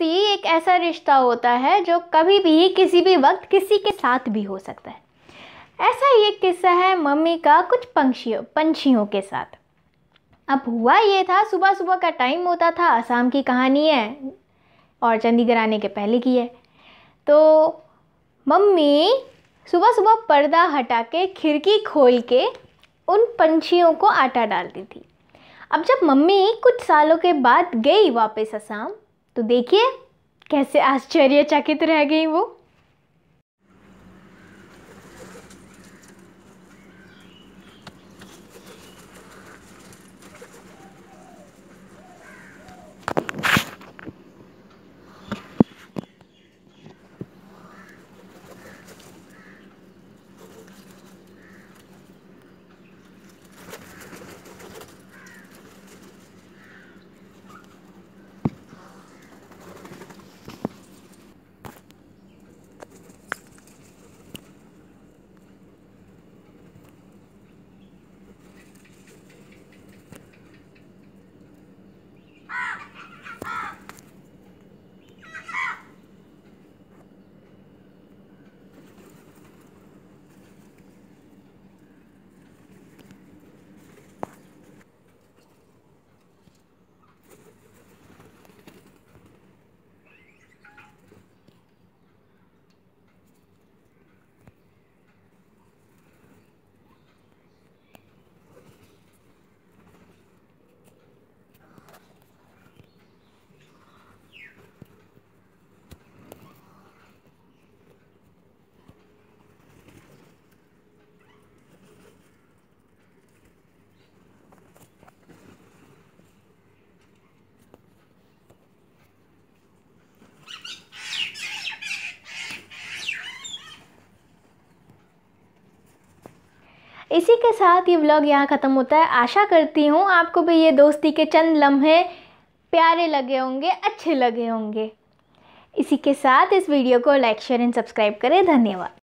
दोस्ती एक ऐसा रिश्ता होता है जो कभी भी किसी भी वक्त किसी के साथ भी हो सकता है ऐसा ही एक किस्सा है मम्मी का कुछ पंक्षियों पंछियों के साथ अब हुआ ये था सुबह सुबह का टाइम होता था आसाम की कहानी है और चंडीगढ़ आने के पहले की है तो मम्मी सुबह सुबह पर्दा हटा के खिड़की खोल के उन पंछियों को आटा डालती थी अब जब मम्मी कुछ सालों के बाद गई वापस आसाम तो देखिए कैसे आश्चर्यचकित रह गई वो इसी के साथ ये व्लॉग यहाँ ख़त्म होता है आशा करती हूँ आपको भी ये दोस्ती के चंद लम्हे प्यारे लगे होंगे अच्छे लगे होंगे इसी के साथ इस वीडियो को लाइक शेयर एंड सब्सक्राइब करें धन्यवाद